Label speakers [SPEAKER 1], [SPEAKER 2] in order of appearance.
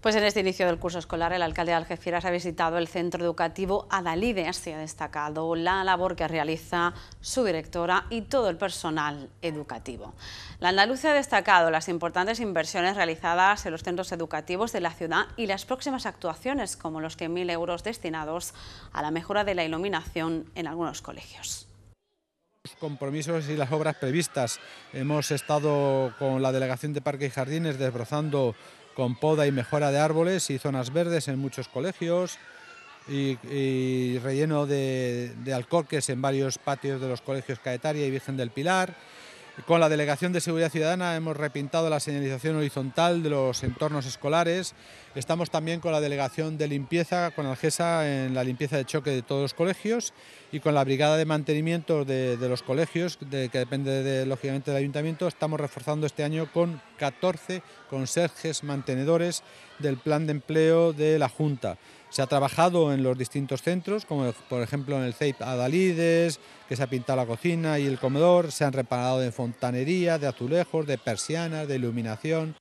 [SPEAKER 1] Pues en este inicio del curso escolar, el alcalde de Algeciras ha visitado el centro educativo Adalides y ha destacado la labor que realiza su directora y todo el personal educativo. La andaluza ha destacado las importantes inversiones realizadas en los centros educativos de la ciudad y las próximas actuaciones, como los 100.000 euros destinados a la mejora de la iluminación en algunos colegios
[SPEAKER 2] compromisos y las obras previstas. Hemos estado con la Delegación de Parques y Jardines desbrozando con poda y mejora de árboles y zonas verdes en muchos colegios y, relleno de, de, alcorques en varios patios de los colegios Caetaria y Virgen del Pilar con la Delegación de Seguridad Ciudadana hemos repintado la señalización horizontal de los entornos escolares. Estamos también con la Delegación de Limpieza, con Algesa, en la limpieza de choque de todos los colegios y con la Brigada de Mantenimiento de, los colegios, que depende lógicamente del Ayuntamiento, estamos reforzando este año con 14 conserjes mantenedores del plan de empleo de la Junta. Se ha trabajado en los distintos centros, como por ejemplo en el CEIP Adalides, que se ha pintado la cocina y el comedor, se han reparado de fontanería, de azulejos, de persianas, de iluminación,